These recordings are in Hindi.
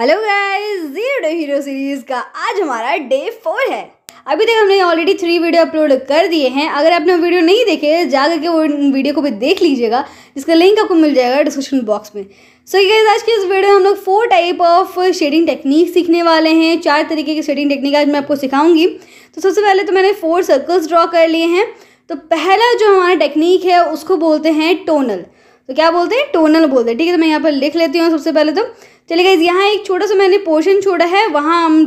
hello guys zero hero series का आज हमारा डे फोर है अभी तक हमने ऑलरेडी थ्री वीडियो अपलोड कर दिए हैं अगर आपने वीडियो नहीं देखे जा करके वो वीडियो को भी देख लीजिएगा जिसका लिंक आपको मिल जाएगा डिस्क्रिप्शन बॉक्स में सो so, गाइस आज के इस वीडियो में हम लोग four type of shading technique सीखने वाले हैं चार तरीके की शेडिंग टेक्निक आज मैं आपको सिखाऊंगी तो सबसे पहले तो मैंने फोर सर्कल्स ड्रॉ कर लिए हैं तो पहला जो हमारा टेक्निक है उसको बोलते हैं टोनल तो क्या बोलते हैं टोनल बोलते हैं ठीक है तो मैं यहाँ पर लिख लेती हूँ सबसे पहले तो चलिए गाइज यहाँ एक छोटा सा मैंने पोर्शन छोड़ा है वहाँ हम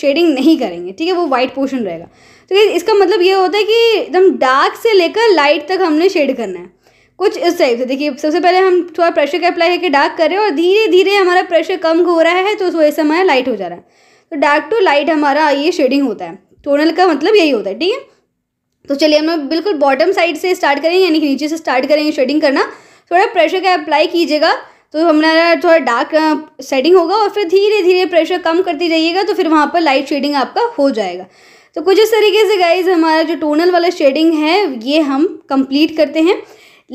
शेडिंग नहीं करेंगे ठीक है वो वाइट पोर्शन रहेगा तो गाइज इसका मतलब ये होता है कि एकदम डार्क से लेकर लाइट तक हमने शेड करना है कुछ इस टाइप से देखिए सबसे पहले हम थोड़ा प्रेशर का अप्लाई करके डार्क कर रहे हैं और धीरे धीरे हमारा प्रेशर कम हो रहा है तो उस वजह से हमारा लाइट हो जा रहा है तो डार्क टू लाइट हमारा ये शेडिंग होता है टोनल का मतलब यही होता है ठीक है तो चलिए हम बिल्कुल बॉटम साइड से स्टार्ट करेंगे यानी कि नीचे से स्टार्ट करेंगे शेडिंग करना थोड़ा प्रेशर का अप्लाई कीजिएगा तो हमारा थोड़ा डार्क सेटिंग होगा और फिर धीरे धीरे प्रेशर कम करते जाइएगा तो फिर वहाँ पर लाइट शेडिंग आपका हो जाएगा तो कुछ इस तरीके से गाइज हमारा जो टोनल वाला शेडिंग है ये हम कंप्लीट करते हैं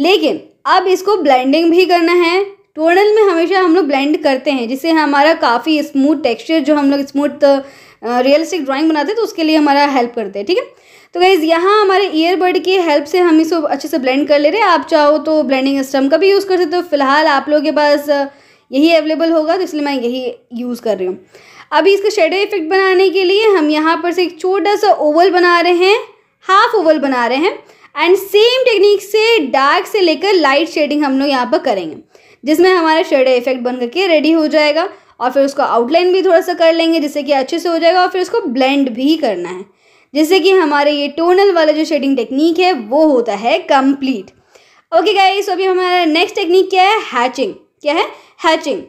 लेकिन अब इसको ब्लेंडिंग भी करना है टोनल में हमेशा हम लोग ब्लेंड करते हैं जिससे हमारा काफ़ी स्मूथ टेक्सचर जो हम लोग स्मूथ रियलिस्टिक ड्राइंग बनाते हैं तो उसके लिए हमारा हेल्प करते हैं ठीक है तो गाइज़ यहाँ हमारे ईयरबड की हेल्प से हम इसको अच्छे से ब्लेंड कर ले रहे हैं आप चाहो तो ब्लेंडिंग स्टम का भी यूज़ कर सकते हो फिलहाल आप लोगों के पास यही अवेलेबल होगा तो इसलिए मैं यही यूज़ कर रही हूँ अभी इसका शेडो इफेक्ट बनाने के लिए हम यहाँ पर से एक छोटा सा ओवल बना रहे हैं हाफ ओवल बना रहे हैं एंड सेम टेक्निक से डार्क से लेकर लाइट शेडिंग हम लोग यहाँ पर करेंगे जिसमें हमारा शेड इफेक्ट बन करके रेडी हो जाएगा और फिर उसका आउटलाइन भी थोड़ा सा कर लेंगे जिससे कि अच्छे से हो जाएगा और फिर उसको ब्लेंड भी करना है जिससे कि हमारे ये टोनल वाला जो शेडिंग टेक्निक है वो होता है कंप्लीट ओके गाइस अभी हमारा नेक्स्ट टेक्निक क्या है हैचिंग क्या है हैचिंग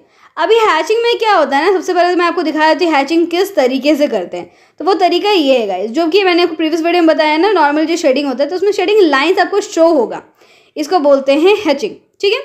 अभी हैचिंग में क्या होता है ना सबसे पहले तो मैं आपको दिखा देती हूँ हैचिंग किस तरीके से करते हैं तो वो तरीका ये है गाइस जो कि मैंने आपको प्रीवियस वीडियो में बताया ना नॉर्मल जो शेडिंग होता है तो उसमें शेडिंग लाइन्स आपको शो होगा इसको बोलते हैं हैचिंग ठीक है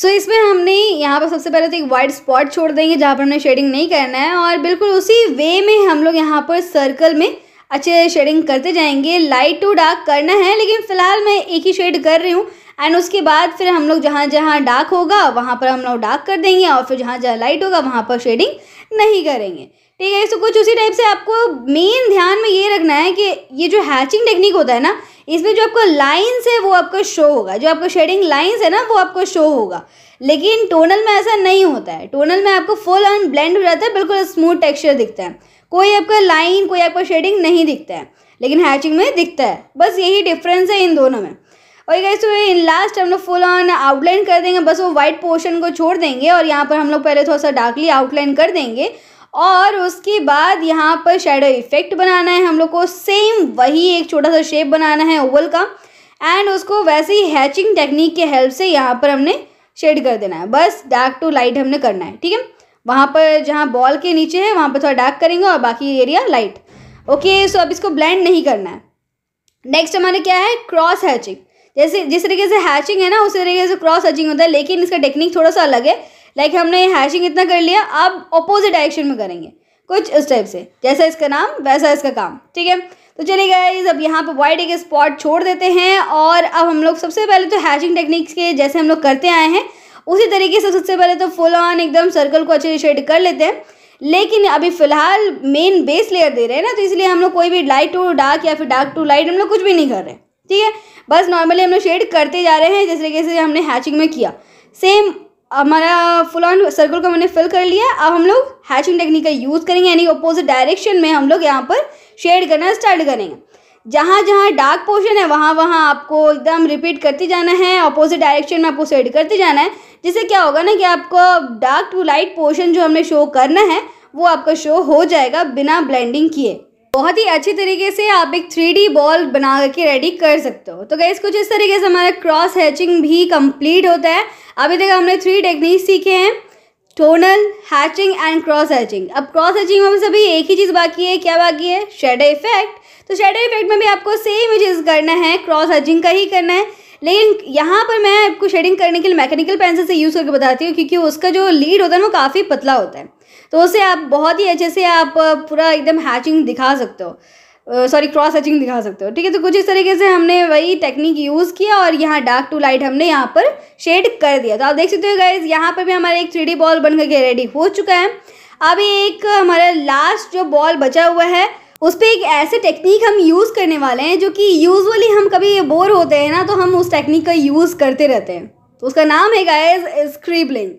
सो so, इसमें हमने यहाँ पर सबसे पहले तो एक वाइट स्पॉट छोड़ देंगे जहाँ पर हमने शेडिंग नहीं करना है और बिल्कुल उसी वे में हम लोग यहाँ पर सर्कल में अच्छे शेडिंग करते जाएंगे लाइट टू डार्क करना है लेकिन फ़िलहाल मैं एक ही शेड कर रही हूँ एंड उसके बाद फिर हम लोग जहाँ जहाँ डार्क होगा वहाँ पर हम लोग डार्क कर देंगे और फिर जहाँ जहाँ लाइट होगा वहाँ पर शेडिंग नहीं करेंगे ठीक है तो कुछ उसी टाइप से आपको मेन ध्यान में ये रखना है कि ये जो हैचिंग टेक्निक होता है ना इसमें जो आपका लाइन्स है वो आपको शो होगा जो आपको शेडिंग लाइन्स है ना वो आपको शो होगा लेकिन टोनल में ऐसा नहीं होता है टोनल में आपको फुल ऑन ब्लेंड हो जाता है बिल्कुल स्मूथ टेक्सचर दिखता है कोई आपका लाइन कोई आपका शेडिंग नहीं दिखता है लेकिन हैचिंग में दिखता है बस यही डिफरेंस है इन दोनों में और गैस तो इन लास्ट हम लोग फुल ऑन आउटलाइन कर देंगे बस वो वाइट पोर्शन को छोड़ देंगे और यहाँ पर हम लोग पहले थोड़ा सा डार्कली आउटलाइन कर देंगे और उसके बाद यहाँ पर शेडो इफेक्ट बनाना है हम लोग को सेम वही एक छोटा सा शेप बनाना है ओवल का एंड उसको वैसे ही हैचिंग टेक्निक के हेल्प से यहाँ पर हमने शेड कर देना है बस डार्क टू लाइट हमने करना है ठीक है वहाँ पर जहाँ बॉल के नीचे है वहाँ पर थोड़ा डार्क करेंगे और बाकी एरिया लाइट ओके सो अब इसको ब्लेंड नहीं करना है नेक्स्ट हमारे क्या है क्रॉस हैचिंग जैसे जिस तरीके से हैचिंग है ना उसी तरीके से क्रॉस हैचिंग होता है लेकिन इसका टेक्निक थोड़ा सा अलग है लाइक हमने हैशिंग इतना कर लिया अब अपोजिट डायरेक्शन में करेंगे कुछ इस टाइप से जैसा इसका नाम वैसा इसका काम ठीक है तो चलिए गाइज अब यहाँ पर वाइट एक स्पॉट छोड़ देते हैं और अब हम लोग सबसे पहले तो हैचिंग टेक्निक्स के जैसे हम लोग करते आए हैं उसी तरीके से सबसे पहले तो फुल ऑन एकदम सर्कल को अच्छे से शेड कर लेते हैं लेकिन अभी फ़िलहाल मेन बेस लेयर दे रहे हैं ना तो इसलिए हम लोग कोई भी लाइट टू डार्क या फिर डार्क टू लाइट हम लोग कुछ भी नहीं कर रहे ठीक है बस नॉर्मली हम लोग शेड करते जा रहे हैं जिस तरीके से हमने हैचिंग में किया सेम हमारा फुल ऑन सर्कल को मैंने फिल कर लिया अब हम लोग हैचिंग टेक्निक का यूज़ करेंगे यानी अपोजिट डायरेक्शन में हम लोग यहाँ पर शेड करना स्टार्ट करेंगे जहाँ जहाँ डार्क पोर्शन है वहाँ वहाँ आपको एकदम रिपीट करते जाना है अपोजिट डायरेक्शन में आपको शेड करते जाना है जिससे क्या होगा ना कि आपको डार्क टू लाइट पोर्शन जो हमने शो करना है वो आपका शो हो जाएगा बिना ब्लेंडिंग किए बहुत ही अच्छी तरीके से आप एक थ्री बॉल बना के रेडी कर सकते हो तो गैस कुछ इस तरीके से हमारा क्रॉस हैचिंग भी कंप्लीट होता है अभी तक हमने थ्री टेक्निक सीखे हैं tonal hatching and cross hatching अब क्रॉस हैचिंग में सभी एक ही चीज़ बाकी है क्या बाकी है शेडो इफेक्ट तो शेडो इफेक्ट में भी आपको सेम ही चीज़ करना है क्रॉस हैचिंग का ही करना है लेकिन यहाँ पर मैं आपको शेडिंग करने के लिए मैकेनिकल पेंसिल से यूज़ करके बताती हूँ क्योंकि उसका जो लीड होता है ना वो काफ़ी पतला होता है तो उसे आप बहुत ही अच्छे से आप पूरा एकदम हैचिंग दिखा सकते हो सॉरी क्रॉस हैचिंग दिखा सकते हो ठीक है तो कुछ इस तरीके से हमने वही टेक्निक यूज़ किया और यहाँ डार्क टू लाइट हमने यहाँ पर शेड कर दिया तो आप देख सकते हो गाइज यहाँ पर भी हमारा एक थ्री बॉल बन करके रेडी हो चुका है अभी एक हमारा लास्ट जो बॉल बचा हुआ है उस पर एक ऐसे टेक्निक हम यूज़ करने वाले हैं जो कि यूजुअली हम कभी बोर होते हैं ना तो हम उस टेक्निक का यूज़ करते रहते हैं तो उसका नाम है गाइज स्क्रीबलिंग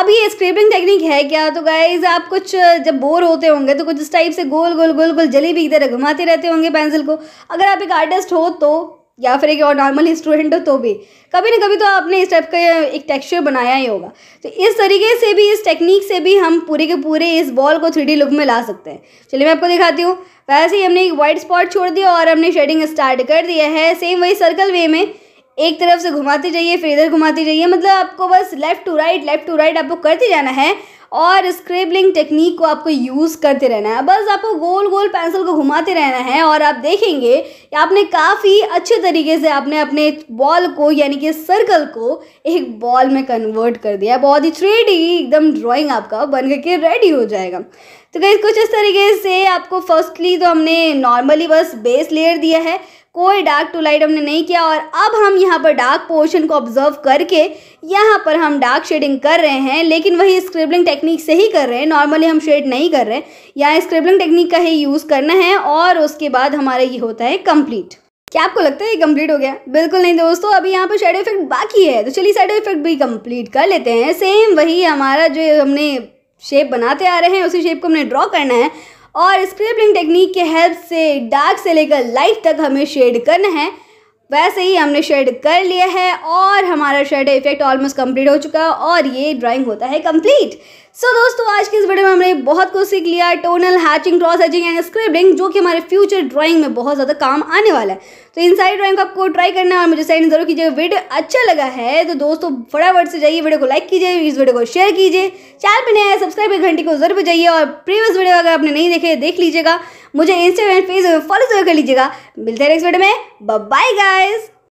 अब ये स्क्रीबलिंग टेक्निक है क्या तो गाइज आप कुछ जब बोर होते होंगे तो कुछ इस टाइप से गोल गोल गोल गोल जली भी तरह घुमाते रहते होंगे पेंसिल को अगर आप एक आर्टिस्ट हो तो या फिर एक और नॉर्मल स्टूडेंट हो तो भी कभी ना कभी तो आपने इस टाइप का एक टेक्सचर बनाया ही होगा तो इस तरीके से भी इस टेक्निक से भी हम पूरे के पूरे इस बॉल को थ्री लुक में ला सकते हैं चलिए मैं आपको दिखाती हूँ वैसे ही हमने एक वाइट स्पॉट छोड़ दिया और हमने शेडिंग स्टार्ट कर दिया है सेम वही सर्कल वे में एक तरफ से घुमाते जाइए फिर इधर घुमाते जाइए मतलब आपको बस left to right left to right आपको करते जाना है और स्क्रेबलिंग टेक्निक को आपको यूज़ करते रहना है बस आपको गोल गोल पेंसिल को घुमाते रहना है और आप देखेंगे आपने काफ़ी अच्छे तरीके से आपने अपने बॉल को यानी कि सर्कल को एक बॉल में कन्वर्ट कर दिया बहुत ही थ्रेडी एकदम ड्राइंग आपका बन करके रेडी हो जाएगा तो कहीं कुछ इस तरीके से आपको फर्स्टली तो हमने नॉर्मली बस बेस लेयर दिया है कोई डार्क टू लाइट हमने नहीं किया और अब हम यहाँ पर डार्क पोर्शन को ऑब्जर्व करके यहाँ पर हम डार्क शेडिंग कर रहे हैं लेकिन वही स्क्रिबलिंग टेक्निक से ही कर रहे हैं नॉर्मली हम शेड नहीं कर रहे हैं यहाँ स्क्रिबलिंग टेक्निक का ही यूज़ करना है और उसके बाद हमारा ये होता है कम कंप्लीट क्या आपको लगता है ये कंप्लीट हो गया बिल्कुल नहीं दोस्तों अभी यहाँ पे शेडो इफेक्ट बाकी है तो चलिए शेडो इफेक्ट भी कंप्लीट कर लेते हैं सेम वही हमारा जो हमने शेप बनाते आ रहे हैं उसी शेप को हमने ड्रॉ करना है और स्क्रिपलिंग टेक्निक के हेल्प से डार्क से लेकर लाइट तक हमें शेड करना है वैसे ही हमने शेड कर लिया है और हमारा शेड इफेक्ट ऑलमोस्ट कंप्लीट हो चुका है और ये ड्राइंग होता है कंप्लीट सो so, दोस्तों आज के इस वीडियो में हमने बहुत कुछ सीख लिया tonal hatching cross hatching and scripting जो कि हमारे फ्यूचर ड्राइंग में बहुत ज़्यादा काम आने वाला है तो इन सारी ड्राइंग को आपको ट्राई करना और मुझे सेंड जरूर कीजिए वीडियो अच्छा लगा है तो दोस्तों फटाफट से जाइए वीडियो को लाइक कीजिए इस वीडियो को शेयर कीजिए चैनल पर नया है सब्सक्राइब घंटी को जरूर जाइए और प्रीवियस वीडियो अगर आपने नहीं देखे देख लीजिएगा मुझे इंस्टाग्राम फेसबुक फॉलो जरूर कर लीजिएगा मिलते हैं नेक्स्ट वीडियो में बाय गाइज़